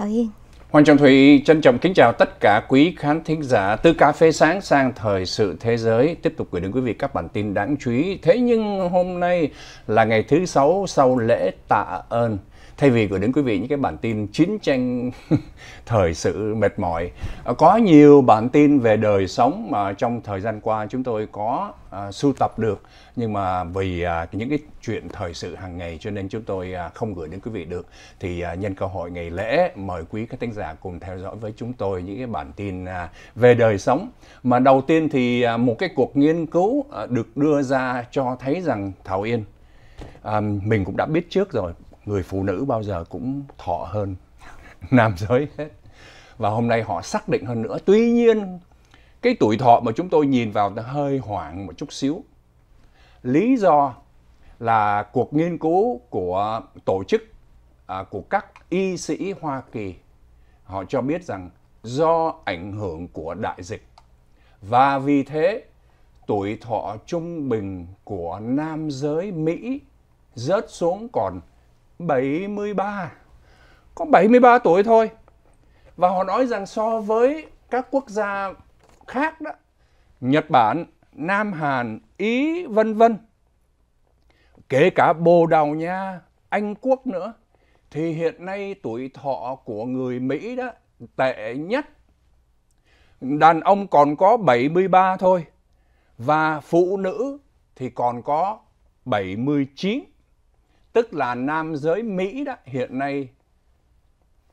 Thảo Hiên. Hoàng Trọng Thủy trân trọng kính chào tất cả quý khán thính giả từ cà phê sáng sang thời sự thế giới tiếp tục gửi đến quý vị các bản tin đáng chú ý. Thế nhưng hôm nay là ngày thứ sáu sau lễ tạ ơn thay vì gửi đến quý vị những cái bản tin chiến tranh thời sự mệt mỏi à, có nhiều bản tin về đời sống mà trong thời gian qua chúng tôi có uh, sưu tập được nhưng mà vì uh, những cái chuyện thời sự hàng ngày cho nên chúng tôi uh, không gửi đến quý vị được thì uh, nhân cơ hội ngày lễ mời quý các thính giả cùng theo dõi với chúng tôi những cái bản tin uh, về đời sống mà đầu tiên thì uh, một cái cuộc nghiên cứu uh, được đưa ra cho thấy rằng thảo yên uh, mình cũng đã biết trước rồi người phụ nữ bao giờ cũng thọ hơn nam giới hết và hôm nay họ xác định hơn nữa tuy nhiên cái tuổi thọ mà chúng tôi nhìn vào nó hơi hoảng một chút xíu lý do là cuộc nghiên cứu của tổ chức à, của các y sĩ hoa kỳ họ cho biết rằng do ảnh hưởng của đại dịch và vì thế tuổi thọ trung bình của nam giới mỹ rớt xuống còn 73. Có 73 tuổi thôi. Và họ nói rằng so với các quốc gia khác đó, Nhật Bản, Nam Hàn, Ý vân vân, kể cả Bồ Đào Nha, Anh Quốc nữa, thì hiện nay tuổi thọ của người Mỹ đó tệ nhất. Đàn ông còn có 73 thôi và phụ nữ thì còn có 79 tức là nam giới Mỹ đó hiện nay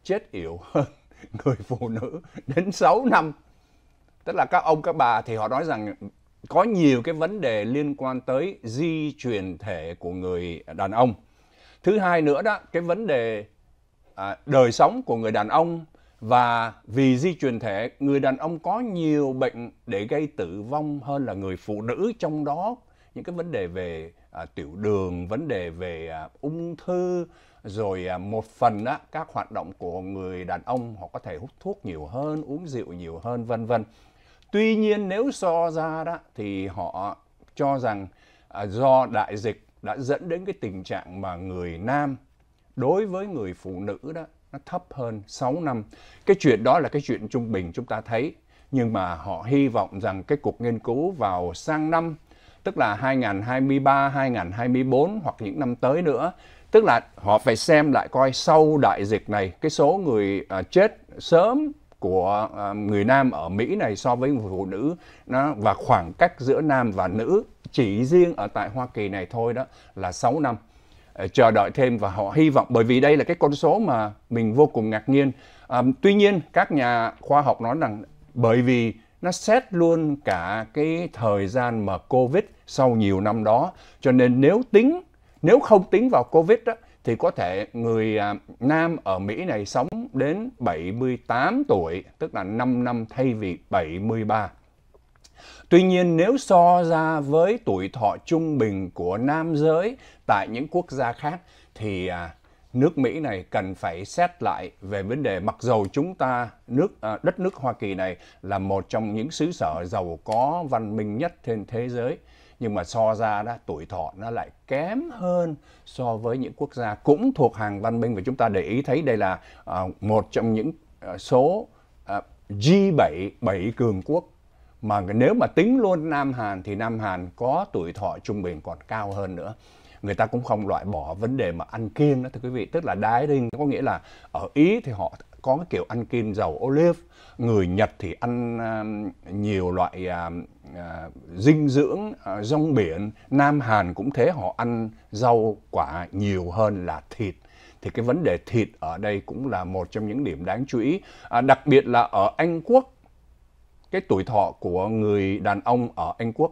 chết yểu hơn người phụ nữ đến 6 năm. Tức là các ông các bà thì họ nói rằng có nhiều cái vấn đề liên quan tới di truyền thể của người đàn ông. Thứ hai nữa đó, cái vấn đề à, đời sống của người đàn ông và vì di truyền thể người đàn ông có nhiều bệnh để gây tử vong hơn là người phụ nữ trong đó những cái vấn đề về À, tiểu đường vấn đề về à, ung thư rồi à, một phần á, các hoạt động của người đàn ông họ có thể hút thuốc nhiều hơn uống rượu nhiều hơn vân vân tuy nhiên nếu so ra đó thì họ cho rằng do đại dịch đã dẫn đến cái tình trạng mà người nam đối với người phụ nữ đó nó thấp hơn 6 năm. Cái chuyện đó là cái chuyện trung bình chúng ta thấy nhưng mà họ hy vọng rằng cái cuộc nghiên cứu vào sang năm tức là 2023, 2024 hoặc những năm tới nữa. Tức là họ phải xem lại coi sau đại dịch này cái số người uh, chết sớm của uh, người nam ở Mỹ này so với người phụ nữ nó và khoảng cách giữa nam và nữ chỉ riêng ở tại Hoa Kỳ này thôi đó là 6 năm ờ, chờ đợi thêm và họ hy vọng bởi vì đây là cái con số mà mình vô cùng ngạc nhiên à, tuy nhiên các nhà khoa học nói rằng bởi vì nó xét luôn cả cái thời gian mà Covid sau nhiều năm đó. Cho nên nếu tính, nếu không tính vào Covid đó, thì có thể người à, nam ở Mỹ này sống đến 78 tuổi, tức là 5 năm thay vì 73. Tuy nhiên nếu so ra với tuổi thọ trung bình của nam giới tại những quốc gia khác thì à, nước Mỹ này cần phải xét lại về vấn đề mặc dầu chúng ta nước à, đất nước Hoa Kỳ này là một trong những xứ sở giàu có văn minh nhất trên thế giới nhưng mà so ra đó tuổi thọ nó lại kém hơn so với những quốc gia cũng thuộc hàng văn minh và chúng ta để ý thấy đây là à, một trong những à, số G7 bảy cường quốc mà nếu mà tính luôn Nam Hàn thì Nam Hàn có tuổi thọ trung bình còn cao hơn nữa người ta cũng không loại bỏ vấn đề mà ăn kiêng đó thưa quý vị tức là dieting có nghĩa là ở ý thì họ có cái kiểu ăn kiêng dầu olive người nhật thì ăn uh, nhiều loại uh, uh, dinh dưỡng uh, rong biển nam hàn cũng thế họ ăn rau quả nhiều hơn là thịt thì cái vấn đề thịt ở đây cũng là một trong những điểm đáng chú ý à, đặc biệt là ở anh quốc cái tuổi thọ của người đàn ông ở anh quốc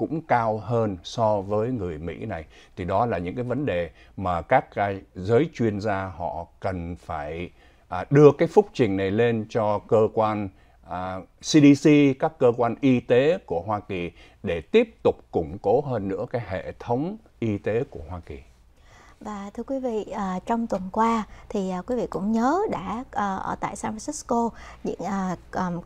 cũng cao hơn so với người Mỹ này. Thì đó là những cái vấn đề mà các à, giới chuyên gia họ cần phải à, đưa cái phúc trình này lên cho cơ quan à, CDC, các cơ quan y tế của Hoa Kỳ để tiếp tục củng cố hơn nữa cái hệ thống y tế của Hoa Kỳ. Và thưa quý vị, à, trong tuần qua thì à, quý vị cũng nhớ đã à, ở tại San Francisco diễn,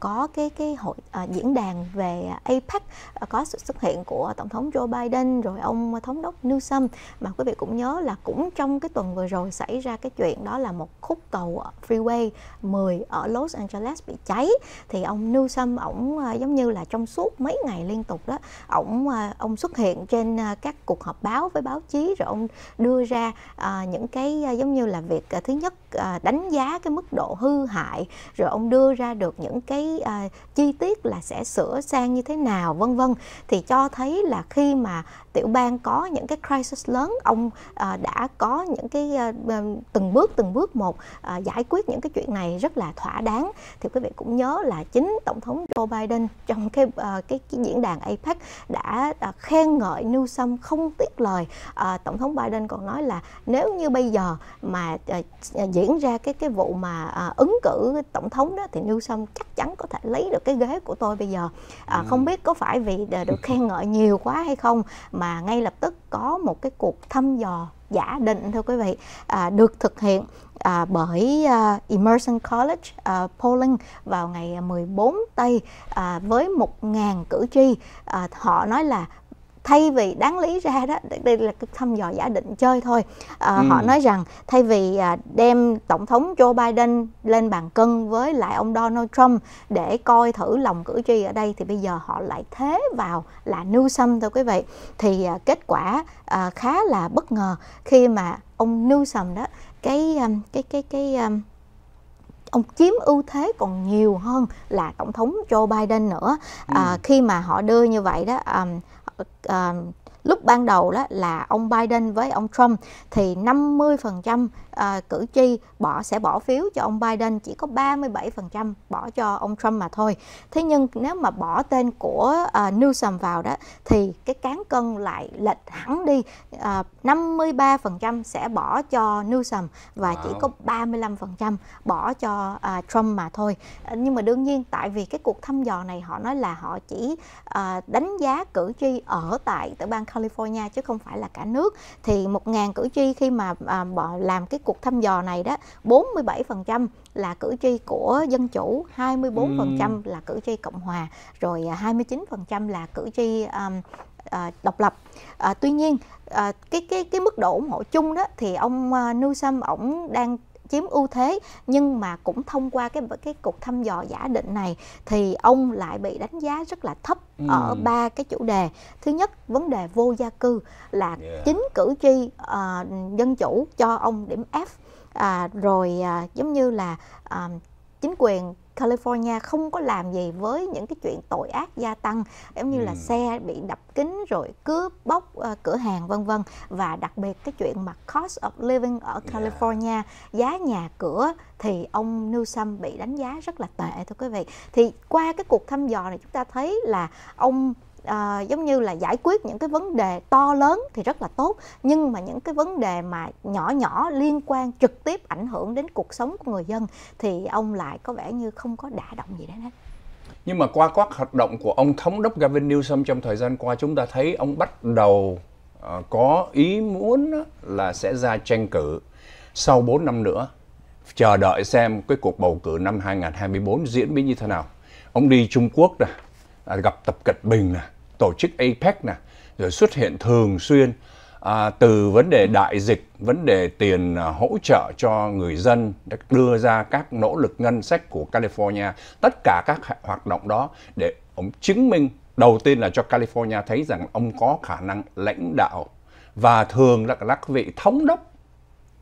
có cái cái hội diễn đàn về APEC có sự xuất hiện của tổng thống Joe Biden rồi ông thống đốc Newsom mà quý vị cũng nhớ là cũng trong cái tuần vừa rồi xảy ra cái chuyện đó là một khúc cầu freeway 10 ở Los Angeles bị cháy thì ông Newsom ổng giống như là trong suốt mấy ngày liên tục đó ổng ông xuất hiện trên các cuộc họp báo với báo chí rồi ông đưa ra ra à, những cái à, giống như là việc à, thứ nhất à, đánh giá cái mức độ hư hại rồi ông đưa ra được những cái à, chi tiết là sẽ sửa sang như thế nào vân vân thì cho thấy là khi mà tiểu bang có những cái crisis lớn ông à, đã có những cái à, à từng bước từng bước một à, giải quyết những cái chuyện này rất là thỏa đáng thì quý vị cũng nhớ là chính tổng thống Joe Biden trong cái à, cái, cái diễn đàn APEC đã à, khen ngợi Newsom không tiếc lời à, tổng thống Biden còn nói là là nếu như bây giờ mà ờ, ờ, diễn ra cái cái vụ mà ờ, ứng cử tổng thống đó thì New Sâm chắc chắn có thể lấy được cái ghế của tôi bây giờ à, không ừ. biết có phải vì được khen ngợi nhiều quá hay không mà ngay lập tức có một cái cuộc thăm dò giả định thưa quý vị à, được thực hiện à, bởi à, Immersion College à, Poland vào ngày 14 Tây à, với 1.000 cử tri à, họ nói là thay vì đáng lý ra đó đây là cái thăm dò giả định chơi thôi à, ừ. họ nói rằng thay vì à, đem tổng thống Joe Biden lên bàn cân với lại ông Donald Trump để coi thử lòng cử tri ở đây thì bây giờ họ lại thế vào là Newsom thôi quý vị thì à, kết quả à, khá là bất ngờ khi mà ông Newsom đó à, cái cái cái cái, à, cái ông chiếm ưu thế còn nhiều hơn là tổng thống Joe Biden nữa. Ừ. À, khi mà họ đưa như vậy đó, um, uh, lúc ban đầu đó là ông Biden với ông Trump thì 50% à, cử tri bỏ sẽ bỏ phiếu cho ông Biden chỉ có 37% bỏ cho ông Trump mà thôi. Thế nhưng nếu mà bỏ tên của à, Newsom vào đó thì cái cán cân lại lệch hẳn đi à, 53% sẽ bỏ cho Newsom và wow. chỉ có 35% bỏ cho à, Trump mà thôi. À, nhưng mà đương nhiên tại vì cái cuộc thăm dò này họ nói là họ chỉ à, đánh giá cử tri ở tại tiểu bang California chứ không phải là cả nước thì 1.000 cử tri khi mà à, làm cái cuộc thăm dò này đó 47% là cử tri của dân chủ 24% ừ. là cử tri cộng hòa rồi 29% à, là cử tri um, à, độc lập. À, tuy nhiên à, cái cái cái mức độ ủng hộ chung đó thì ông à, Newsom ổng đang chiếm ưu thế nhưng mà cũng thông qua cái cái cuộc thăm dò giả định này thì ông lại bị đánh giá rất là thấp ừ. ở ba cái chủ đề thứ nhất vấn đề vô gia cư là yeah. Dạ. chính cử tri uh, dân chủ cho ông điểm F à, rồi à, giống như là à, chính quyền California không có làm gì với những cái chuyện tội ác gia tăng giống như ừ. là xe bị đập kính rồi cướp bóc uh, cửa hàng vân vân và đặc biệt cái chuyện mà cost of living ở dạ. California yeah. giá nhà cửa thì ông Newsom bị đánh giá rất là tệ thưa quý vị thì qua cái cuộc thăm dò này chúng ta thấy là ông à, giống như là giải quyết những cái vấn đề to lớn thì rất là tốt nhưng mà những cái vấn đề mà nhỏ nhỏ liên quan trực tiếp ảnh hưởng đến cuộc sống của người dân thì ông lại có vẻ như không có đả động gì đến hết nhưng mà qua các hoạt động của ông thống đốc Gavin Newsom trong thời gian qua chúng ta thấy ông bắt đầu uh, có ý muốn là sẽ ra tranh cử sau 4 năm nữa chờ đợi xem cái cuộc bầu cử năm 2024 diễn biến như thế nào. Ông đi Trung Quốc nè, à, gặp Tập Cận Bình nè, tổ chức APEC này, rồi xuất hiện thường xuyên à, từ vấn đề đại dịch, vấn đề tiền à, hỗ trợ cho người dân, đưa ra các nỗ lực ngân sách của California, tất cả các hoạt động đó để ông chứng minh đầu tiên là cho California thấy rằng ông có khả năng lãnh đạo và thường là các vị thống đốc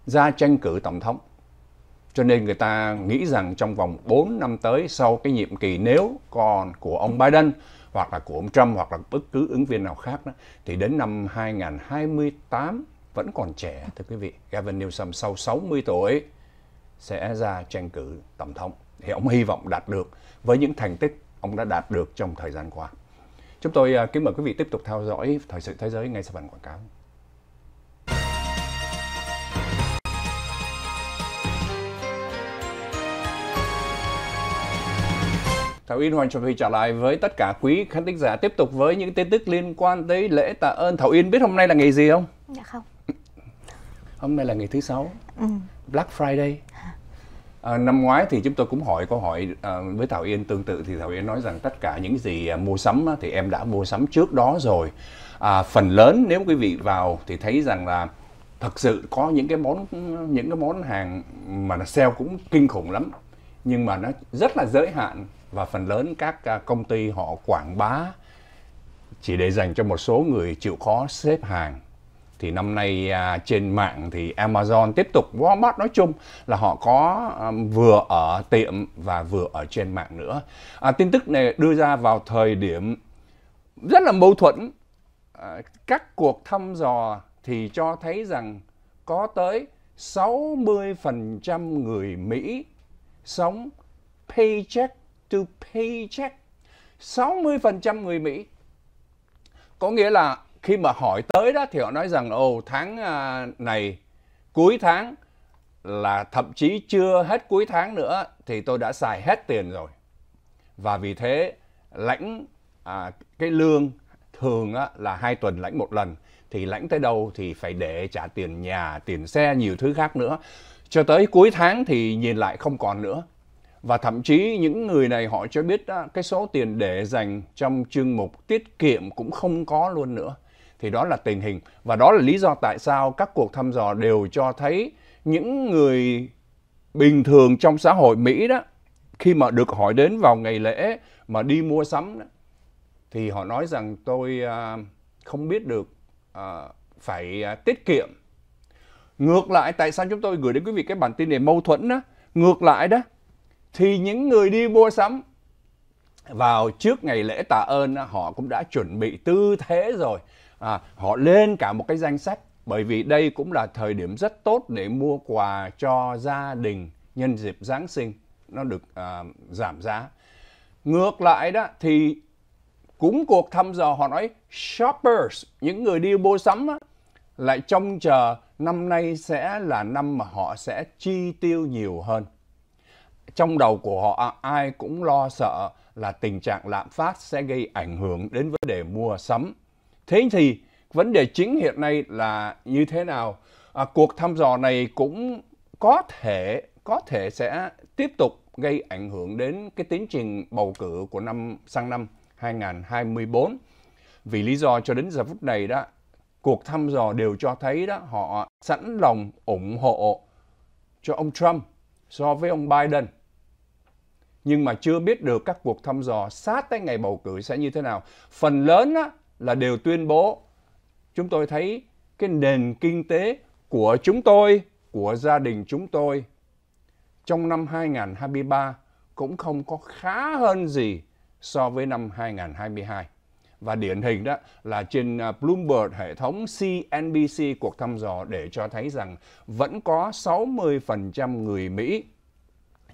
ra tranh cử tổng thống. Cho nên người ta nghĩ rằng trong vòng 4 năm tới sau cái nhiệm kỳ nếu còn của ông Biden hoặc là của ông Trump hoặc là bất cứ ứng viên nào khác đó, thì đến năm 2028 vẫn còn trẻ thưa quý vị. Gavin Newsom sau 60 tuổi sẽ ra tranh cử tổng thống. Thì ông hy vọng đạt được với những thành tích ông đã đạt được trong thời gian qua. Chúng tôi à, kính mời quý vị tiếp tục theo dõi thời sự thế giới ngay sau phần quảng cáo. Thảo Yên Hoàng Trần Thùy trở lại với tất cả quý khán thính giả tiếp tục với những tin tức liên quan tới lễ tạ ơn. Thảo Yên biết hôm nay là ngày gì không? Dạ không. Hôm nay là ngày thứ sáu. Ừ. Black Friday. À, năm ngoái thì chúng tôi cũng hỏi câu hỏi à, với Thảo Yên tương tự thì Thảo Yên nói rằng tất cả những gì à, mua sắm thì em đã mua sắm trước đó rồi. À, phần lớn nếu quý vị vào thì thấy rằng là thật sự có những cái món những cái món hàng mà nó sale cũng kinh khủng lắm nhưng mà nó rất là giới hạn và phần lớn các à, công ty họ quảng bá chỉ để dành cho một số người chịu khó xếp hàng thì năm nay à, trên mạng thì Amazon tiếp tục Walmart nói chung là họ có à, vừa ở tiệm và vừa ở trên mạng nữa. À, tin tức này đưa ra vào thời điểm rất là mâu thuẫn. À, các cuộc thăm dò thì cho thấy rằng có tới 60% người Mỹ sống paycheck to paycheck. 60% người Mỹ. Có nghĩa là khi mà hỏi tới đó thì họ nói rằng ồ tháng à, này cuối tháng là thậm chí chưa hết cuối tháng nữa thì tôi đã xài hết tiền rồi. Và vì thế lãnh à, cái lương thường á, là hai tuần lãnh một lần thì lãnh tới đâu thì phải để trả tiền nhà, tiền xe, nhiều thứ khác nữa. Cho tới cuối tháng thì nhìn lại không còn nữa. Và thậm chí những người này họ cho biết đó, cái số tiền để dành trong chương mục tiết kiệm cũng không có luôn nữa. Thì đó là tình hình và đó là lý do tại sao các cuộc thăm dò đều cho thấy những người bình thường trong xã hội Mỹ đó khi mà được hỏi đến vào ngày lễ mà đi mua sắm đó, thì họ nói rằng tôi à, không biết được à, phải à, tiết kiệm. Ngược lại tại sao chúng tôi gửi đến quý vị cái bản tin này mâu thuẫn đó, ngược lại đó thì những người đi mua sắm vào trước ngày lễ tạ ơn họ cũng đã chuẩn bị tư thế rồi à, họ lên cả một cái danh sách bởi vì đây cũng là thời điểm rất tốt để mua quà cho gia đình nhân dịp giáng sinh nó được à, giảm giá ngược lại đó thì cũng cuộc thăm dò họ nói shoppers những người đi mua sắm đó, lại trông chờ năm nay sẽ là năm mà họ sẽ chi tiêu nhiều hơn trong đầu của họ ai cũng lo sợ là tình trạng lạm phát sẽ gây ảnh hưởng đến vấn đề mua sắm. Thế thì vấn đề chính hiện nay là như thế nào? À, cuộc thăm dò này cũng có thể có thể sẽ tiếp tục gây ảnh hưởng đến cái tiến trình bầu cử của năm sang năm 2024. Vì lý do cho đến giờ phút này đó, cuộc thăm dò đều cho thấy đó họ sẵn lòng ủng hộ cho ông Trump so với ông Biden. Nhưng mà chưa biết được các cuộc thăm dò sát tới ngày bầu cử sẽ như thế nào. Phần lớn á, là đều tuyên bố chúng tôi thấy cái nền kinh tế của chúng tôi, của gia đình chúng tôi trong năm 2023 cũng không có khá hơn gì so với năm 2022. Và điển hình đó là trên à, Bloomberg hệ thống CNBC cuộc thăm dò để cho thấy rằng vẫn có 60% người Mỹ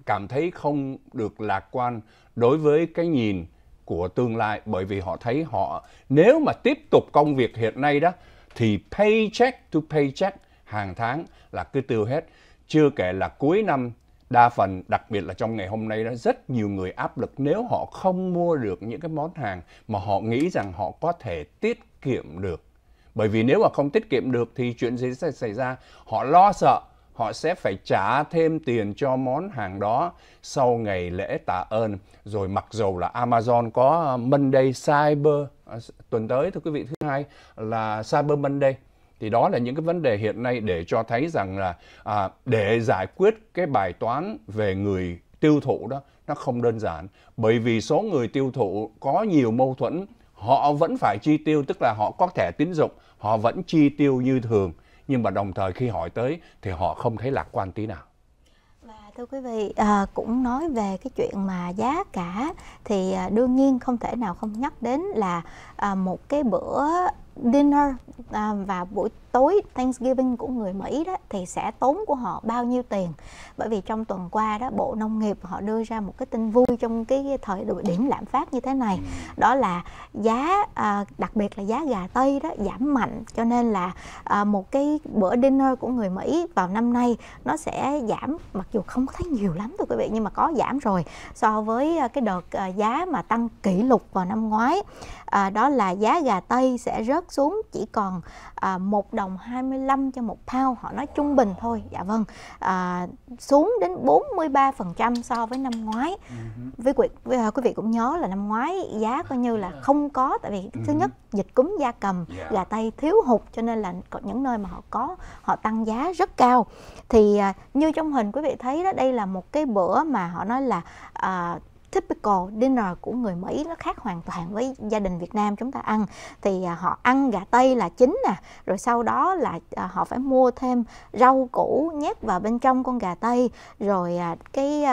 cảm thấy không được lạc quan đối với cái nhìn của tương lai bởi vì họ thấy họ nếu mà tiếp tục công việc hiện nay đó thì paycheck to paycheck hàng tháng là cứ tiêu hết chưa kể là cuối năm đa phần đặc biệt là trong ngày hôm nay đó rất nhiều người áp lực nếu họ không mua được những cái món hàng mà họ nghĩ rằng họ có thể tiết kiệm được bởi vì nếu mà không tiết kiệm được thì chuyện gì sẽ xảy ra họ lo sợ họ sẽ phải trả thêm tiền cho món hàng đó sau ngày lễ tạ ơn rồi mặc dù là Amazon có ờ, Monday Cyber ờ, tuần tới thưa quý vị thứ hai là Cyber Monday thì đó là những cái vấn đề hiện nay để cho thấy rằng là à, để giải quyết cái bài toán về người tiêu thụ đó nó không đơn giản bởi vì số người tiêu thụ có nhiều mâu thuẫn họ vẫn phải chi tiêu tức là họ có thẻ tín dụng họ vẫn chi tiêu như thường nhưng mà đồng thời khi hỏi tới thì họ không thấy lạc quan tí nào thưa quý vị à, cũng nói về cái chuyện mà giá cả thì à, đương nhiên không thể nào không nhắc đến là à, một cái bữa dinner à, và buổi tối Thanksgiving của người Mỹ đó thì sẽ tốn của họ bao nhiêu tiền bởi vì trong tuần qua đó Bộ Nông nghiệp họ đưa ra một cái tin vui trong cái thời điểm lạm phát như thế này ừ. đó là giá à, đặc biệt là giá gà tây đó giảm mạnh cho nên là à, một cái bữa dinner của người Mỹ vào năm nay nó sẽ giảm mặc dù không có thấy nhiều lắm thôi quý vị nhưng mà có giảm rồi so với à, cái đợt à, giá mà tăng kỷ lục vào năm ngoái à, đó là giá gà tây sẽ rớt xuống chỉ còn à, 1 đồng 25 cho một pound họ nói trung bình thôi dạ vâng à, xuống đến 43% so với năm ngoái ừ với quý, à, quý vị cũng nhớ là năm ngoái giá coi như là ừ. không có tại vì thứ ừ nhất dịch cúm gia cầm dạ. gà tây thiếu hụt cho nên là còn những nơi mà họ có họ tăng giá rất cao thì à, như trong hình quý vị thấy đó đây là một cái bữa mà họ nói là à, typical dinner của người Mỹ nó khác hoàn toàn với gia đình Việt Nam chúng ta ăn thì à, họ ăn gà tây là chính nè rồi sau đó là à, họ phải mua thêm rau củ nhét vào bên trong con gà tây rồi à, cái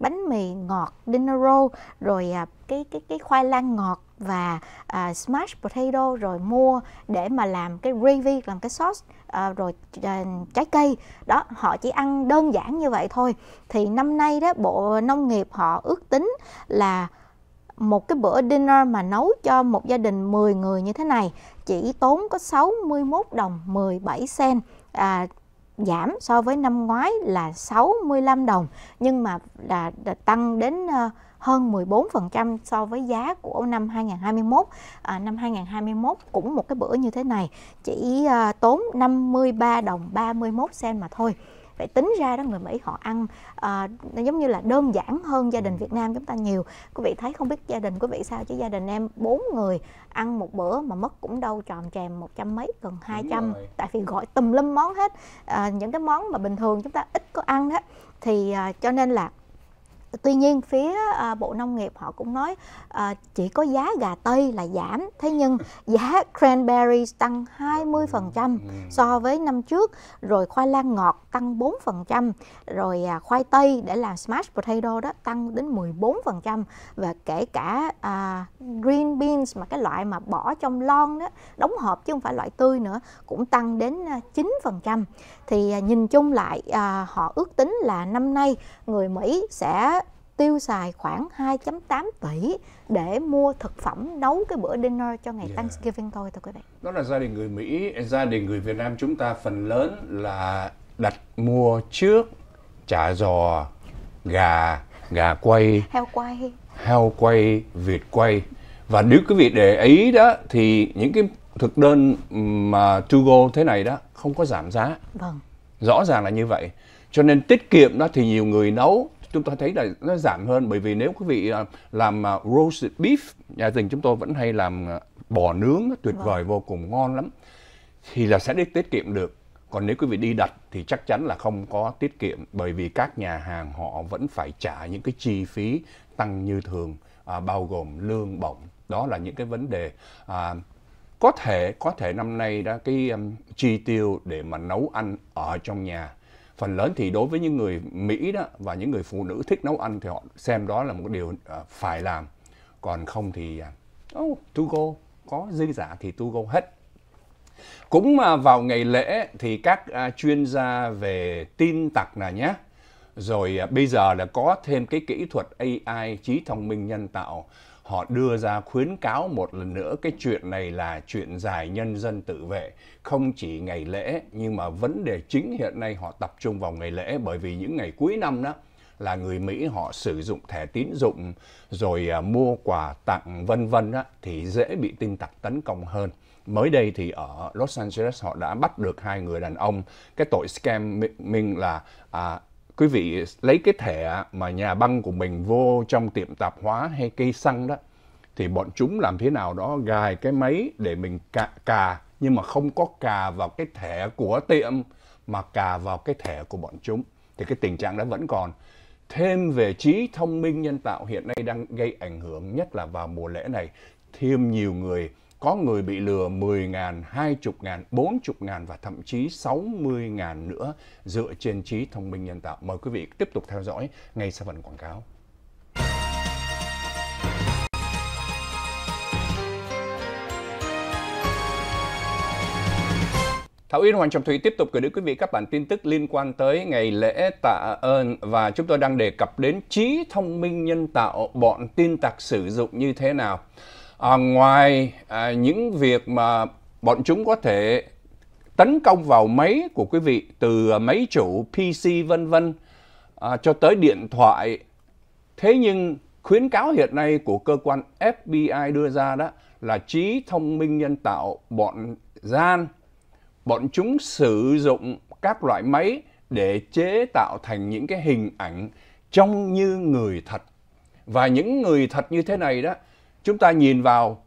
bánh mì ngọt dinner roll rồi à, cái cái cái khoai lang ngọt và à, smash potato rồi mua để mà làm cái gravy làm cái sauce à, rồi à, trái cây đó họ chỉ ăn đơn giản như vậy thôi thì năm nay đó bộ nông nghiệp họ ước tính là một cái bữa dinner mà nấu cho một gia đình 10 người như thế này chỉ tốn có 61 đồng 17 sen à, giảm so với năm ngoái là 65 đồng nhưng mà là đã tăng đến ờ, hơn 14% so với giá của năm 2021. À, năm 2021 cũng một cái bữa như thế này chỉ à, tốn 53 đồng 31 sen mà thôi phải tính ra đó người mỹ họ ăn à, nó giống như là đơn giản hơn gia đình ừ. việt nam chúng ta nhiều quý vị thấy không biết gia đình quý vị sao chứ gia đình em bốn người ăn một bữa mà mất cũng đâu tròn chèm một trăm mấy gần hai trăm tại vì gọi tùm lum món hết à, những cái món mà bình thường chúng ta ít có ăn hết thì à, cho nên là tuy nhiên phía à, bộ nông nghiệp họ cũng nói à, chỉ có giá gà tây là giảm thế nhưng giá cranberries tăng 20% ừ. so với năm trước rồi khoai lang ngọt tăng 4% rồi à, khoai tây để làm smash potato đó tăng đến 14% và kể cả à, green beans mà cái loại mà bỏ trong lon đó đóng hộp chứ không phải loại tươi nữa cũng tăng đến 9% à, thì à, nhìn chung lại à, họ ước tính là năm nay người Mỹ sẽ tiêu xài khoảng 2.8 tỷ để mua thực phẩm nấu cái bữa dinner cho ngày yeah. Dạ. Thanksgiving thôi thưa quý vị. Đó là gia đình người Mỹ, gia đình người Việt Nam chúng ta phần lớn là đặt mua trước chả giò, gà, gà quay, heo quay, heo quay, vịt quay. Và nếu quý vị để ý đó thì những cái thực đơn mà to go thế này đó không có giảm giá. Vâng. Rõ ràng là như vậy. Cho nên tiết kiệm đó thì nhiều người nấu chúng ta thấy là nó giảm hơn bởi vì nếu quý vị à, làm à, roast beef nhà tình chúng tôi vẫn hay làm à, bò nướng tuyệt vâng. vời vô cùng ngon lắm thì là sẽ đi tiết kiệm được còn nếu quý vị đi đặt thì chắc chắn là không có tiết kiệm bởi vì các nhà hàng họ vẫn phải trả những cái chi phí tăng như thường à, bao gồm lương bổng đó là những cái vấn đề à, có thể có thể năm nay đã cái um, chi tiêu để mà nấu ăn ở trong nhà phần lớn thì đối với những người Mỹ đó và những người phụ nữ thích nấu ăn thì họ xem đó là một điều uh, phải làm còn không thì à, oh, to go có dư giả thì to go hết cũng mà vào ngày lễ thì các uh, chuyên gia về tin tặc là nhé rồi uh, bây giờ là có thêm cái kỹ thuật AI trí thông minh nhân tạo họ đưa ra khuyến cáo một lần nữa cái chuyện này là chuyện dài nhân dân tự vệ không chỉ ngày lễ nhưng mà vấn đề chính hiện nay họ tập trung vào ngày lễ bởi vì những ngày cuối năm đó là người Mỹ họ sử dụng thẻ tín dụng rồi à, mua quà tặng vân vân á thì dễ bị tin tặc tấn công hơn. Mới đây thì ở Los Angeles họ đã bắt được hai người đàn ông cái tội scamming là à, quý vị lấy cái thẻ mà nhà băng của mình vô trong tiệm tạp hóa hay cây xăng đó thì bọn chúng làm thế nào đó gài cái máy để mình cà, cà nhưng mà không có cà vào cái thẻ của tiệm mà cà vào cái thẻ của bọn chúng thì cái tình trạng đó vẫn còn thêm về trí thông minh nhân tạo hiện nay đang gây ảnh hưởng nhất là vào mùa lễ này thêm nhiều người có người bị lừa 10 ngàn, 20 ngàn, 40 ngàn và thậm chí 60 ngàn nữa dựa trên trí thông minh nhân tạo. Mời quý vị tiếp tục theo dõi ngay sau phần quảng cáo. Thảo Yên Hoàng Trọng Thủy tiếp tục gửi đến quý vị các bản tin tức liên quan tới ngày lễ tạ ơn và chúng tôi đang đề cập đến trí thông minh nhân tạo bọn tin tặc sử dụng như thế nào à, ngoài à, những việc mà bọn chúng có thể tấn công vào máy của quý vị từ à, máy chủ PC vân vân à, cho tới điện thoại thế nhưng khuyến cáo hiện nay của cơ quan FBI đưa ra đó là trí thông minh nhân tạo bọn gian bọn chúng sử dụng các loại máy để chế tạo thành những cái hình ảnh trông như người thật và những người thật như thế này đó chúng ta nhìn vào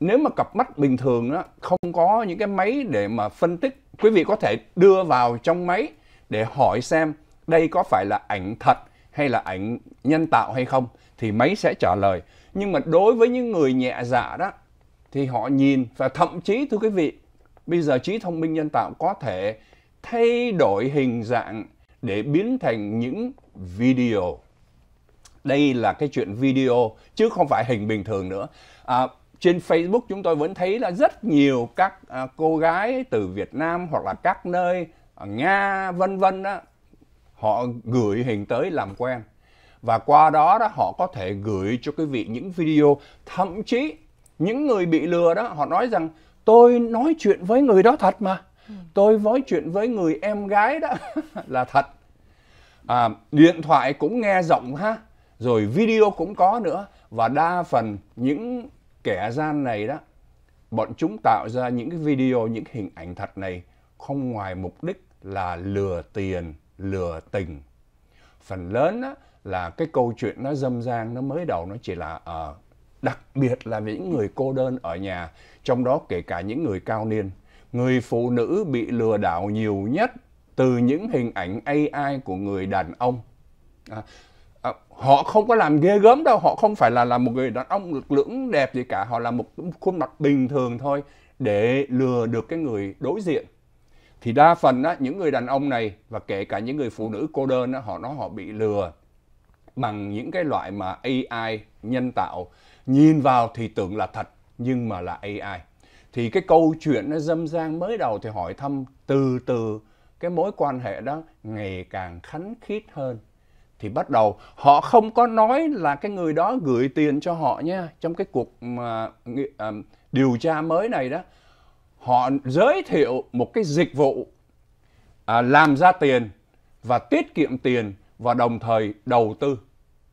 nếu mà cặp mắt bình thường đó, không có những cái máy để mà phân tích quý vị có thể đưa vào trong máy để hỏi xem đây có phải là ảnh thật hay là ảnh nhân tạo hay không thì máy sẽ trả lời nhưng mà đối với những người nhẹ dạ đó thì họ nhìn và thậm chí thưa quý vị bây giờ trí thông minh nhân tạo có thể thay đổi hình dạng để biến thành những video đây là cái chuyện video chứ không phải hình bình thường nữa à, trên Facebook chúng tôi vẫn thấy là rất nhiều các à, cô gái từ Việt Nam hoặc là các nơi ở à, Nga vân vân đó họ gửi hình tới làm quen và qua đó đó họ có thể gửi cho quý vị những video thậm chí những người bị lừa đó họ nói rằng tôi nói chuyện với người đó thật mà tôi nói chuyện với người em gái đó là thật à, điện thoại cũng nghe giọng ha rồi video cũng có nữa và đa phần những kẻ gian này đó bọn chúng tạo ra những cái video những hình ảnh thật này không ngoài mục đích là lừa tiền lừa tình phần lớn á, là cái câu chuyện nó dâm gian nó mới đầu nó chỉ là uh, đặc biệt là những người cô đơn ở nhà trong đó kể cả những người cao niên người phụ nữ bị lừa đảo nhiều nhất từ những hình ảnh ai của người đàn ông à, Ờ, họ không có làm ghê gớm đâu họ không phải là là một người đàn ông lực lưỡng đẹp gì cả họ là một khuôn mặt bình thường thôi để lừa được cái người đối diện thì đa phần á, những người đàn ông này và kể cả những người phụ nữ cô đơn á, họ nó họ bị lừa bằng những cái loại mà AI nhân tạo nhìn vào thì tưởng là thật nhưng mà là AI thì cái câu chuyện nó dâm gian mới đầu thì hỏi thăm từ từ cái mối quan hệ đó ngày càng khánh khít hơn thì bắt đầu họ không có nói là cái người đó gửi tiền cho họ nha trong cái cuộc mà à, điều tra mới này đó họ giới thiệu một cái dịch vụ à, làm ra tiền và tiết kiệm tiền và đồng thời đầu tư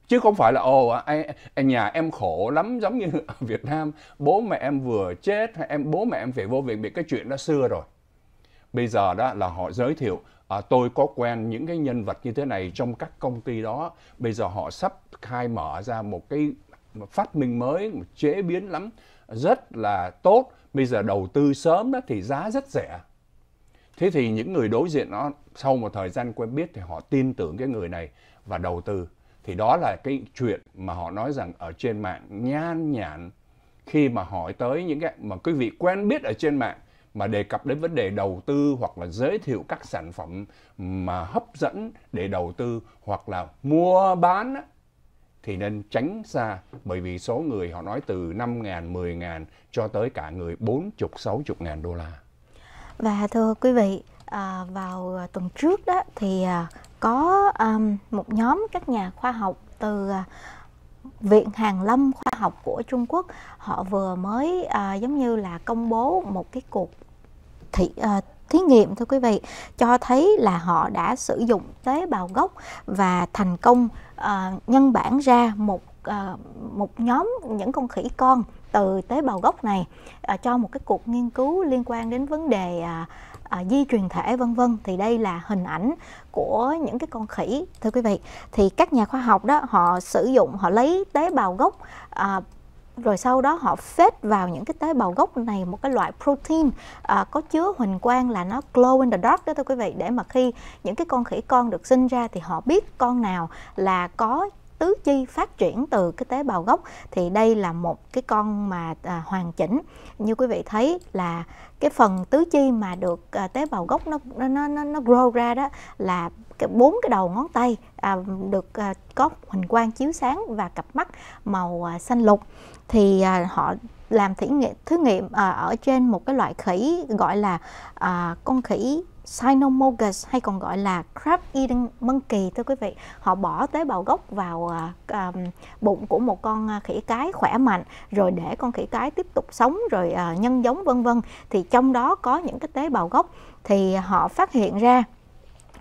chứ không phải là ồ à, nhà em khổ lắm giống như ở Việt Nam bố mẹ em vừa chết hay em bố mẹ em phải vô việc bị cái chuyện đó xưa rồi bây giờ đó là họ giới thiệu à, tôi có quen những cái nhân vật như thế này trong các công ty đó bây giờ họ sắp khai mở ra một cái phát minh mới một chế biến lắm rất là tốt bây giờ đầu tư sớm đó thì giá rất rẻ thế thì những người đối diện nó sau một thời gian quen biết thì họ tin tưởng cái người này và đầu tư thì đó là cái chuyện mà họ nói rằng ở trên mạng nhan nhản khi mà hỏi tới những cái mà quý vị quen biết ở trên mạng mà đề cập đến vấn đề đầu tư hoặc là giới thiệu các sản phẩm mà hấp dẫn để đầu tư hoặc là mua bán thì nên tránh xa bởi vì số người họ nói từ 5 ngàn, 10 ngàn cho tới cả người 40, 60 ngàn đô la. Và thưa quý vị, à, vào tuần trước đó thì à, có một nhóm các nhà khoa học từ à, Viện Hàn Lâm Khoa học của Trung Quốc họ vừa mới à, giống như là công bố một cái cuộc thị, uh, thí nghiệm thưa quý vị cho thấy là họ đã sử dụng tế bào gốc và thành công uh, nhân bản ra một uh, một nhóm những con khỉ con từ tế bào gốc này uh, cho một cái cuộc nghiên cứu liên quan đến vấn đề uh, À, di truyền thể vân vân thì đây là hình ảnh của những cái con khỉ thưa quý vị thì các nhà khoa học đó họ sử dụng họ lấy tế bào gốc à, rồi sau đó họ phết vào những cái tế bào gốc này một cái loại protein à, có chứa huỳnh quang là nó glow in the dark đó thưa quý vị để mà khi những cái con khỉ con được sinh ra thì họ biết con nào là có tứ chi phát triển từ cái tế bào gốc thì đây là một cái con mà à, hoàn chỉnh như quý vị thấy là cái phần tứ chi mà được à, tế bào gốc nó nó nó nó grow ra đó là cái bốn cái đầu ngón tay à, được à, có huỳnh quang chiếu sáng và cặp mắt màu à, xanh lục thì à, họ làm thí nghiệm thí nghiệm à, ở trên một cái loại khỉ gọi là à, con khỉ Cynomolgus hay còn gọi là crab eating monkey thưa quý vị họ bỏ tế bào gốc vào uh, bụng của một con à, khỉ cái khỏe mạnh rồi để con khỉ cái tiếp tục sống rồi uh, nhân giống vân vân thì trong đó có những cái tế bào gốc thì họ phát hiện ra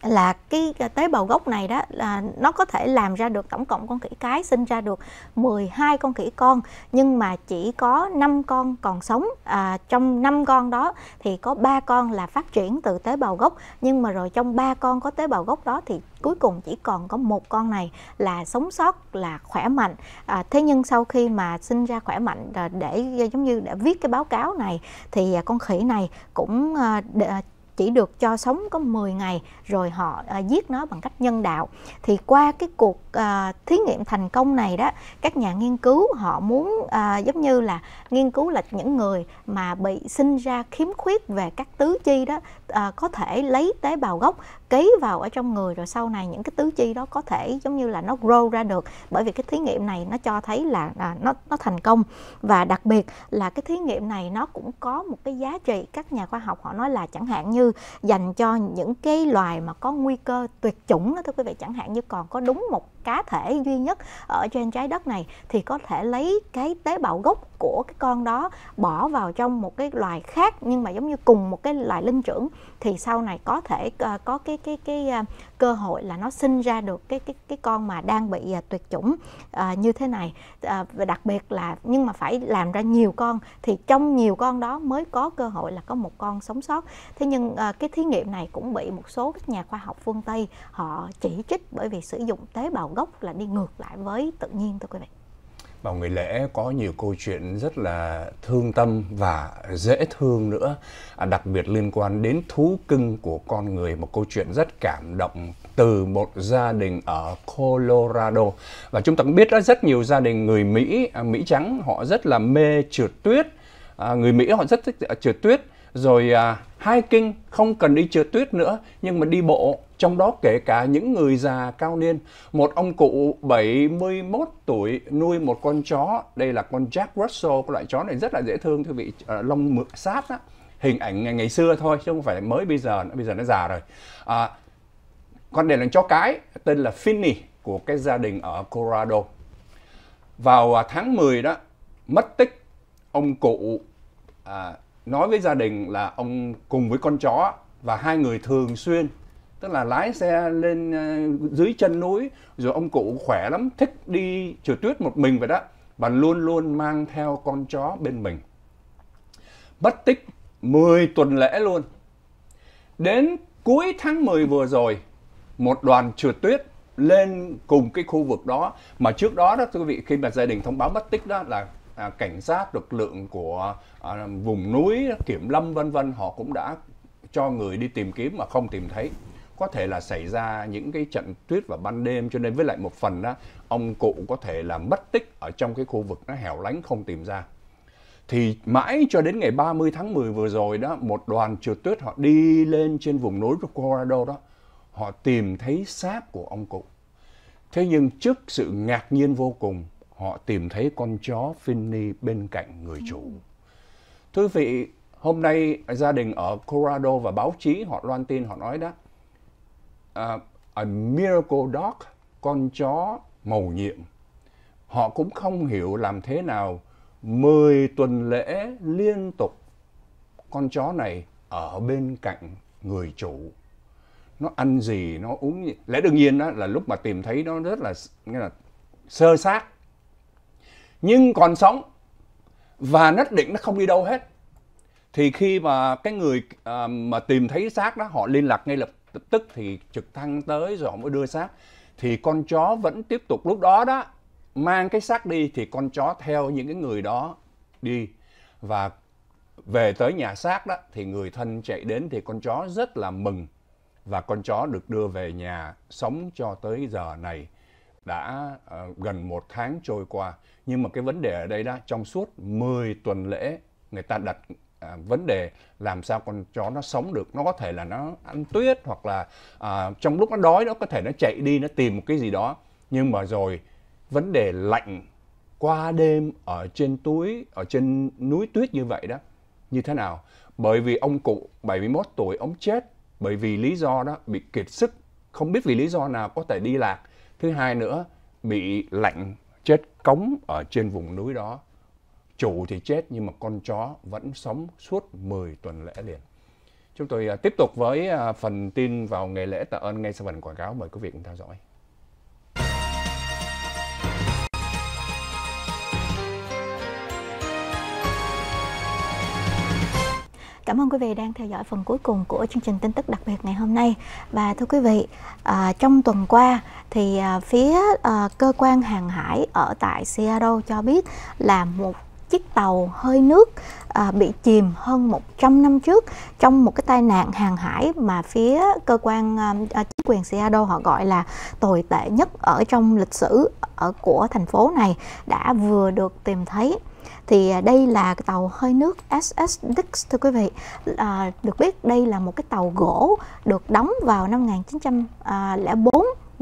là cái tế bào gốc này đó là nó có thể làm ra được tổng cộng con khỉ cái sinh ra được 12 con khỉ con nhưng mà chỉ có 5 con còn sống à, trong 5 con đó thì có ba con là phát triển từ tế bào gốc nhưng mà rồi trong ba con có tế bào gốc đó thì cuối cùng chỉ còn có một con này là sống sót là khỏe mạnh à, thế nhưng sau khi mà sinh ra khỏe mạnh để giống như đã viết cái báo cáo này thì à, con khỉ này cũng à, à chỉ được cho sống có 10 ngày rồi họ à, giết nó bằng cách nhân đạo thì qua cái cuộc à, thí nghiệm thành công này đó các nhà nghiên cứu họ muốn à, giống như là nghiên cứu là những người mà bị sinh ra khiếm khuyết về các tứ chi đó à, có thể lấy tế bào gốc ký vào ở trong người rồi sau này những cái tứ chi đó có thể giống như là nó grow ra được bởi vì cái thí nghiệm này nó cho thấy là à, nó nó thành công và đặc biệt là cái thí nghiệm này nó cũng có một cái giá trị các nhà khoa học họ nói là chẳng hạn như dành cho những cái loài mà có nguy cơ tuyệt chủng đó thưa quý vị chẳng hạn như còn có đúng một cá thể duy nhất ở trên trái đất này thì có thể lấy cái tế bào gốc của cái con đó bỏ vào trong một cái loài khác nhưng mà giống như cùng một cái loài linh trưởng thì sau này có thể uh, có cái cái cái uh, cơ hội là nó sinh ra được cái cái cái con mà đang bị uh, tuyệt chủng uh, như thế này uh, và đặc biệt là nhưng mà phải làm ra nhiều con thì trong nhiều con đó mới có cơ hội là có một con sống sót thế nhưng uh, cái thí nghiệm này cũng bị một số các nhà khoa học phương tây họ chỉ trích bởi vì sử dụng tế bào gốc là đi ngược lại với tự nhiên thưa quý vị vào ngày lễ có nhiều câu chuyện rất là thương tâm và dễ thương nữa à, đặc biệt liên quan đến thú cưng của con người một câu chuyện rất cảm động từ một gia đình ở Colorado và chúng ta cũng biết đó rất nhiều gia đình người Mỹ à, Mỹ trắng họ rất là mê trượt tuyết à, người Mỹ họ rất thích à, trượt tuyết rồi à, hiking không cần đi trượt tuyết nữa nhưng mà đi bộ trong đó kể cả những người già cao niên một ông cụ 71 tuổi nuôi một con chó đây là con Jack Russell cái loại chó này rất là dễ thương thưa vị à, lông mượn sát á hình ảnh ngày, ngày xưa thôi chứ không phải mới bây giờ bây giờ nó già rồi à, con đèn là chó cái tên là Finny của cái gia đình ở Colorado vào à, tháng 10 đó mất tích ông cụ à, nói với gia đình là ông cùng với con chó và hai người thường xuyên tức là lái xe lên ờ, dưới chân núi rồi ông cụ khỏe lắm thích đi trượt tuyết một mình vậy đó và luôn luôn mang theo con chó bên mình bất tích 10 tuần lễ luôn đến cuối tháng 10 vừa rồi một đoàn trượt tuyết lên cùng cái khu vực đó mà trước đó đó thưa quý vị khi mà gia đình thông báo mất tích đó là À, cảnh sát lực lượng của à, vùng núi kiểm lâm vân vân họ cũng đã cho người đi tìm kiếm mà không tìm thấy có thể là xảy ra những cái trận tuyết vào ban đêm cho nên với lại một phần đó ông cụ có thể là mất tích ở trong cái khu vực nó hẻo lánh không tìm ra thì mãi cho đến ngày 30 tháng 10 vừa rồi đó một đoàn trượt tuyết họ đi lên trên vùng núi Colorado đó họ tìm thấy xác của ông cụ thế nhưng trước sự ngạc nhiên vô cùng họ tìm thấy con chó Finny bên cạnh người chủ. Thưa vị, hôm nay gia đình ở Colorado và báo chí họ loan tin họ nói đó uh, a miracle dog con chó màu nhiệm họ cũng không hiểu làm thế nào 10 tuần lễ liên tục con chó này ở bên cạnh người chủ nó ăn gì nó uống gì lẽ đương nhiên đó là lúc mà tìm thấy nó rất là nghĩa là sơ xác nhưng còn sống và nhất định nó không đi đâu hết thì khi mà cái người à, mà tìm thấy xác đó họ liên lạc ngay lập tức thì trực thăng tới rồi họ mới đưa xác thì con chó vẫn tiếp tục lúc đó đó mang cái xác đi thì con chó theo những cái người đó đi và về tới nhà xác đó thì người thân chạy đến thì con chó rất là mừng và con chó được đưa về nhà sống cho tới giờ này đã ờ, gần một tháng trôi qua nhưng mà cái vấn đề ở đây đó trong suốt 10 tuần lễ người ta đặt à, vấn đề làm sao con chó nó sống được nó có thể là nó ăn tuyết hoặc là à, trong lúc nó đói nó có thể nó chạy đi nó tìm một cái gì đó nhưng mà rồi vấn đề lạnh qua đêm ở trên túi ở trên núi tuyết như vậy đó như thế nào bởi vì ông cụ 71 tuổi ông chết bởi vì lý do đó bị kiệt sức không biết vì lý do nào có thể đi lạc thứ hai nữa bị lạnh chết cống ở trên vùng núi đó chủ thì chết nhưng mà con chó vẫn sống suốt 10 tuần lễ liền chúng tôi à, tiếp tục với à, phần tin vào ngày lễ tạ ơn ngay sau phần quảng cáo mời quý vị cùng theo dõi Cảm ơn quý vị đang theo dõi phần cuối cùng của chương trình tin tức đặc biệt ngày hôm nay. Và thưa quý vị, à, trong tuần qua thì à, phía à, cơ quan hàng hải ở tại Seattle cho biết là một chiếc tàu hơi nước à, bị chìm hơn 100 năm trước trong một cái tai nạn hàng hải mà phía cơ quan à, à chính quyền Seattle họ gọi là tồi tệ nhất ở trong lịch sử ở à, của thành phố này đã vừa được tìm thấy thì à, đây là tàu hơi nước SS Dix thưa quý vị à, được biết đây là một cái tàu gỗ được đóng vào năm 1904 à,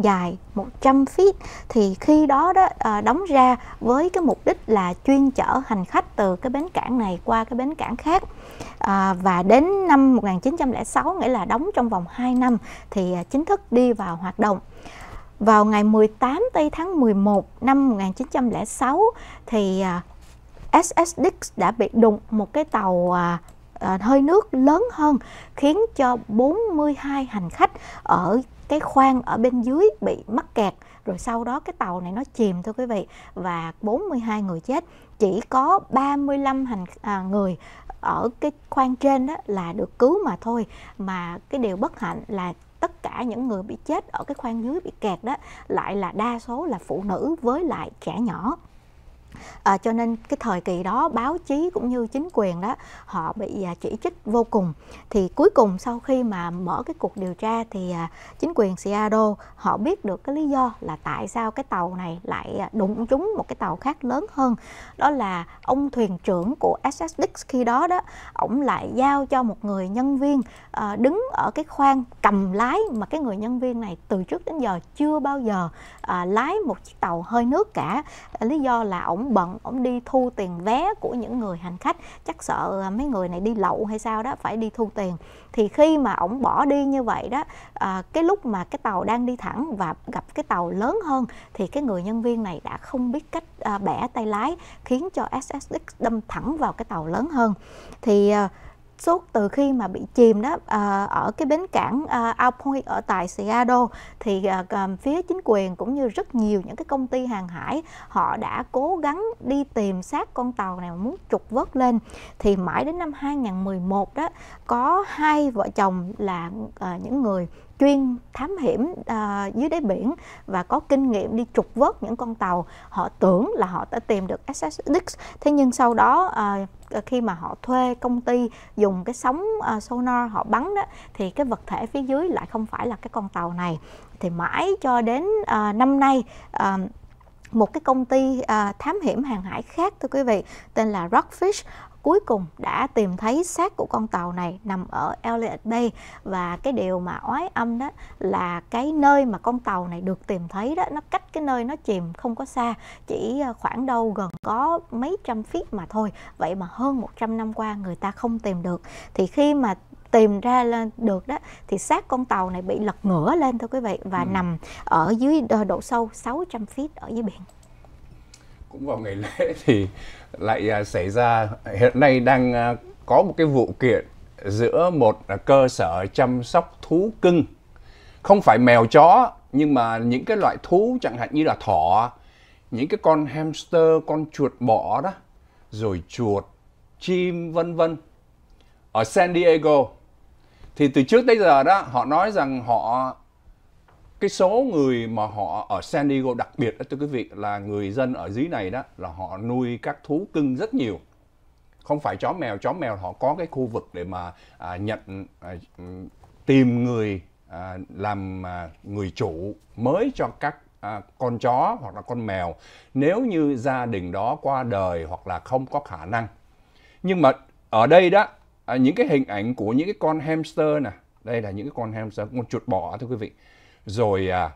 dài 100 feet thì khi đó đó à, đóng ra với cái mục đích là chuyên chở hành khách từ cái bến cảng này qua cái bến cảng khác à, và đến năm 1906 nghĩa là đóng trong vòng 2 năm thì chính thức đi vào hoạt động vào ngày 18 tây tháng 11 năm 1906 thì SSX đã bị đụng một cái tàu à, à, hơi nước lớn hơn khiến cho 42 hành khách ở cái khoang ở bên dưới bị mắc kẹt rồi sau đó cái tàu này nó chìm thưa quý vị và 42 người chết chỉ có 35 hành à, người ở cái khoang trên đó là được cứu mà thôi mà cái điều bất hạnh là tất cả những người bị chết ở cái khoang dưới bị kẹt đó lại là đa số là phụ nữ với lại trẻ nhỏ À, cho nên cái thời kỳ đó báo chí cũng như chính quyền đó họ bị à, chỉ trích vô cùng thì cuối cùng sau khi mà mở cái cuộc điều tra thì à, chính quyền Seattle họ biết được cái lý do là tại sao cái tàu này lại à, đụng trúng một cái tàu khác lớn hơn đó là ông thuyền trưởng của SS Dix khi đó đó ổng lại giao cho một người nhân viên à, đứng ở cái khoang cầm lái mà cái người nhân viên này từ trước đến giờ chưa bao giờ à, lái một chiếc tàu hơi nước cả à, lý do là ổng bận ổng đi thu tiền vé của những người hành khách chắc sợ mấy người này đi lậu hay sao đó phải đi thu tiền thì khi mà ổng bỏ đi như vậy đó à, cái lúc mà cái tàu đang đi thẳng và gặp cái tàu lớn hơn thì cái người nhân viên này đã không biết cách à, bẻ tay lái khiến cho SSX đâm thẳng vào cái tàu lớn hơn thì à, suốt từ khi mà bị chìm đó à, ở cái bến cảng à, Ao ở tại Seattle thì à, à, phía chính quyền cũng như rất nhiều những cái công ty hàng hải họ đã cố gắng đi tìm xác con tàu này muốn trục vớt lên thì mãi đến năm 2011 đó có hai vợ chồng là à, những người chuyên thám hiểm à, dưới đáy biển và có kinh nghiệm đi trục vớt những con tàu họ tưởng là họ đã tìm được SS Dix thế nhưng sau đó à, khi mà họ thuê công ty dùng cái sóng uh, sonar họ bắn đó thì cái vật thể phía dưới lại không phải là cái con tàu này thì mãi cho đến uh, năm nay uh, một cái công ty uh, thám hiểm hàng hải khác thưa quý vị tên là Rockfish cuối cùng đã tìm thấy xác của con tàu này nằm ở Elliot Bay và cái điều mà oái âm đó là cái nơi mà con tàu này được tìm thấy đó nó cách cái nơi nó chìm không có xa chỉ ờ, khoảng đâu gần có mấy trăm feet mà thôi vậy mà hơn 100 năm qua người ta không tìm được thì khi mà tìm ra lên được đó thì xác con tàu này bị lật ngửa lên thôi quý vị và ừ. nằm ở dưới độ sâu 600 feet ở dưới biển cũng vào ngày lễ thì lại à, xảy ra hiện nay đang à, có một cái vụ kiện giữa một cơ sở chăm sóc thú cưng không phải mèo chó nhưng mà những cái loại thú chẳng hạn như là thỏ những cái con hamster con chuột bọ đó rồi chuột chim vân vân ở San Diego thì từ trước tới giờ đó họ nói rằng họ cái số người mà họ ở San Diego đặc biệt đó thưa quý vị là người dân ở dưới này đó là họ nuôi các thú cưng rất nhiều không phải chó mèo chó mèo họ có cái khu vực để mà à, nhận à, tìm người à, làm à, người chủ mới cho các à, con chó hoặc là con mèo nếu như gia đình đó qua đời hoặc là không có khả năng nhưng mà ở đây đó à, những cái hình ảnh của những cái con hamster nè đây là những cái con hamster con chuột bò thưa quý vị rồi à,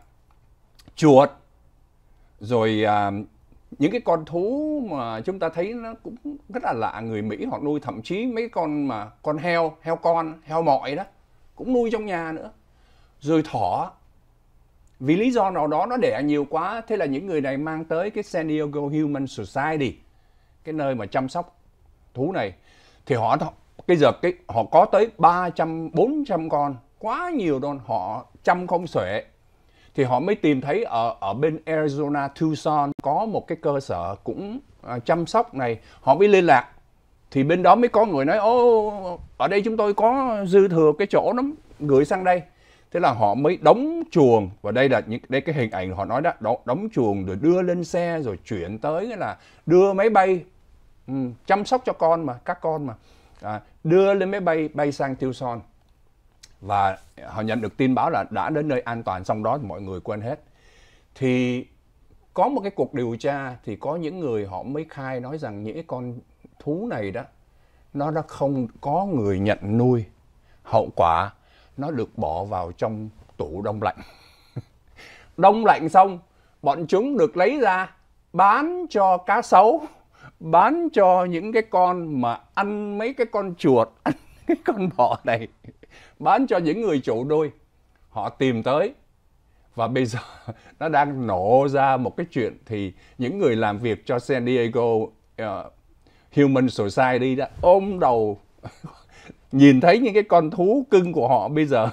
chuột rồi à, những cái con thú mà chúng ta thấy nó cũng rất là lạ người Mỹ họ nuôi thậm chí mấy con mà con heo heo con heo mọi đó cũng nuôi trong nhà nữa rồi thỏ vì lý do nào đó nó đẻ nhiều quá thế là những người này mang tới cái San Diego Human Society cái nơi mà chăm sóc thú này thì họ cái giờ cái họ có tới 300 400 con quá nhiều đòn họ chăm không xuể thì họ mới tìm thấy ở ở bên Arizona Tucson có một cái cơ sở cũng à, chăm sóc này họ mới liên lạc thì bên đó mới có người nói ô ở đây chúng tôi có dư thừa cái chỗ lắm gửi sang đây thế là họ mới đóng chuồng và đây là những đây cái hình ảnh họ nói đó đóng, đóng chuồng rồi đưa lên xe rồi chuyển tới là đưa máy bay ừ, chăm sóc cho con mà các con mà à, đưa lên máy bay bay sang Tucson và họ nhận được tin báo là đã đến nơi an toàn xong đó thì mọi người quên hết thì có một cái cuộc điều tra thì có những người họ mới khai nói rằng những cái con thú này đó nó đã không có người nhận nuôi hậu quả nó được bỏ vào trong tủ đông lạnh đông lạnh xong bọn chúng được lấy ra bán cho cá sấu bán cho những cái con mà ăn mấy cái con chuột ăn cái con bò này bán cho những người chủ nuôi họ tìm tới và bây giờ nó đang nổ ra một cái chuyện thì những người làm việc cho San Diego uh, Human Society đã ôm đầu nhìn thấy những cái con thú cưng của họ bây giờ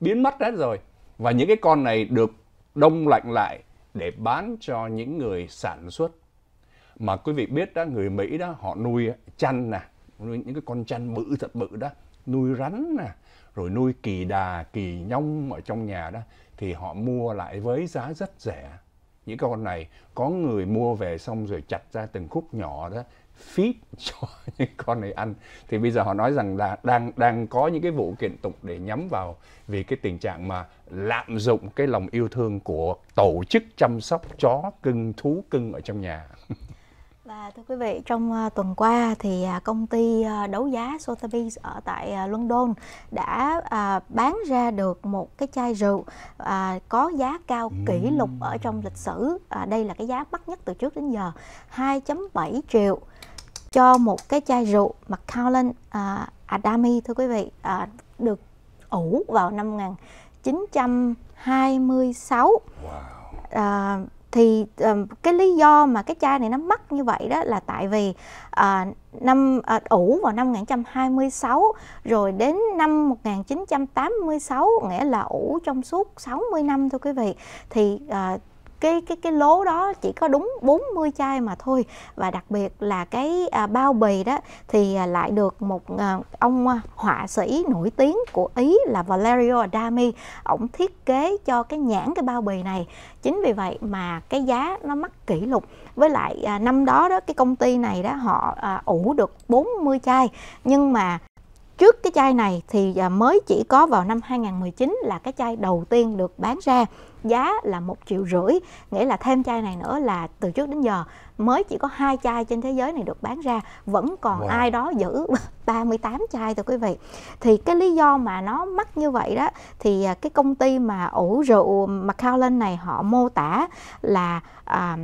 biến mất hết rồi và những cái con này được đông lạnh lại để bán cho những người sản xuất mà quý vị biết đó người Mỹ đó họ nuôi chăn nè nuôi những cái con chăn bự thật bự đó nuôi rắn nè rồi nuôi kỳ đà kỳ nhông ở trong nhà đó thì họ mua lại với giá rất rẻ những con này có người mua về xong rồi chặt ra từng khúc nhỏ đó feed cho những con này ăn thì bây giờ họ nói rằng là đang đang có những cái vụ kiện tụng để nhắm vào vì cái tình trạng mà lạm dụng cái lòng yêu thương của tổ chức chăm sóc chó cưng thú cưng ở trong nhà Và thưa quý vị, trong à, tuần qua thì à, công ty à, đấu giá Sotheby's ở tại London đã bán ra được một cái chai rượu có giá cao kỷ lục ở trong lịch sử. đây là cái giá mắc nhất từ trước đến giờ, 2.7 triệu cho một cái chai rượu Macallan à, Adami thưa quý vị, được ủ vào năm 1926. Wow. À, thì um, cái lý do mà cái chai này nó mắc như vậy đó là tại vì uh, năm uh, ủ vào năm 1926 rồi đến năm 1986 nghĩa là ủ trong suốt 60 năm thôi quý vị thì uh, cái cái cái lố đó chỉ có đúng 40 chai mà thôi và đặc biệt là cái à, bao bì đó thì à, lại được một à, ông à, họa sĩ nổi tiếng của Ý là Valerio Adami ổng thiết kế cho cái nhãn cái bao bì này chính vì vậy mà cái giá nó mắc kỷ lục với lại à, năm đó đó cái công ty này đó họ à, ủ được 40 chai nhưng mà trước cái chai này thì à, mới chỉ có vào năm 2019 là cái chai đầu tiên được bán ra giá là một triệu rưỡi nghĩa là thêm chai này nữa là từ trước đến giờ mới chỉ có hai chai trên thế giới này được bán ra vẫn còn wow. ai đó giữ 38 chai thưa quý vị thì cái lý do mà nó mắc như vậy đó thì à, cái công ty mà ủ rượu McAllen này họ mô tả là à,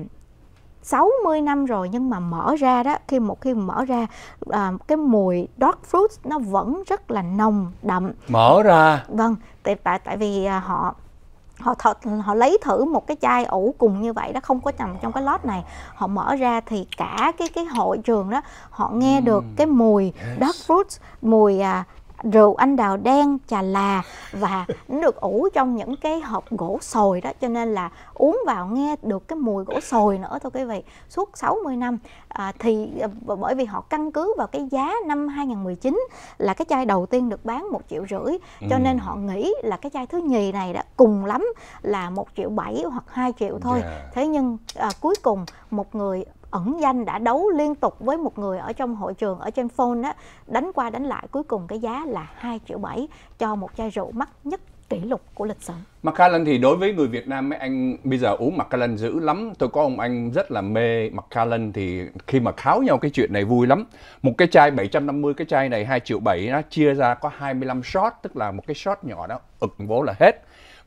60 năm rồi nhưng mà mở ra đó khi một khi mở ra à, cái mùi dark fruit nó vẫn rất là nồng đậm mở ra vâng tại tại tại vì à, họ họ thật họ lấy thử một cái chai ủ cùng như vậy đó không có nằm trong cái lót này họ mở ra thì cả cái cái hội trường đó họ nghe được cái mùi dark fruits mùi à, rượu anh đào đen trà là và nó được ủ trong những cái hộp gỗ sồi đó cho nên là uống vào nghe được cái mùi gỗ sồi nữa thôi quý vị suốt 60 năm à, thì à, bởi vì họ căn cứ vào cái giá năm 2019 là cái chai đầu tiên được bán một triệu rưỡi cho ừ. nên họ nghĩ là cái chai thứ nhì này đã cùng lắm là một triệu bảy hoặc hai triệu thôi yeah. Dạ. thế nhưng à, cuối cùng một người ẩn danh đã đấu liên tục với một người ở trong hội trường ở trên phone á đánh qua đánh lại cuối cùng cái giá là 2 triệu 7 cho một chai rượu mắc nhất kỷ lục của lịch sử. Macallan thì đối với người Việt Nam mấy anh bây giờ uống Macallan dữ lắm. Tôi có ông anh rất là mê Macallan thì khi mà kháo nhau cái chuyện này vui lắm. Một cái chai 750 cái chai này 2 triệu 7 nó chia ra có 25 shot tức là một cái shot nhỏ đó ực vỗ là hết.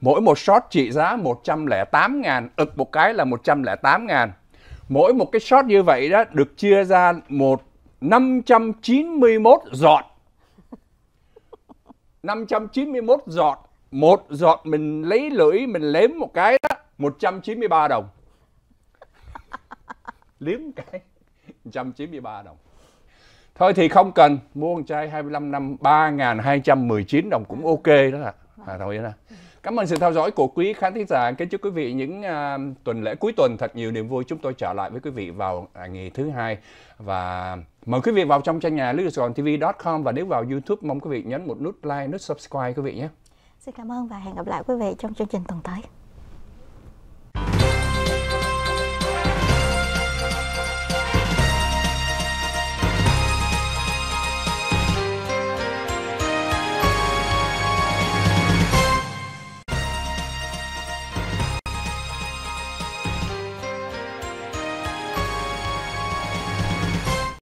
Mỗi một shot trị giá 108 ngàn, ực một cái là 108 ngàn mỗi một cái shot như vậy đó được chia ra một 591 giọt 591 giọt một giọt mình lấy lưỡi mình lếm một cái đó 193 đồng liếm cái 193 đồng thôi thì không cần mua con trai 25 năm 3.219 đồng cũng ok đó là à, thôi đó là. Cảm ơn sự theo dõi của quý khán thính giả. Kính chúc quý vị những uh, tuần lễ cuối tuần thật nhiều niềm vui. Chúng tôi trở lại với quý vị vào à, ngày thứ hai và mời quý vị vào trong trang nhà Lưu com và nếu vào YouTube mong quý vị nhấn một nút like, nút subscribe quý vị nhé. Xin cảm ơn và hẹn gặp lại quý vị trong chương trình tuần tới.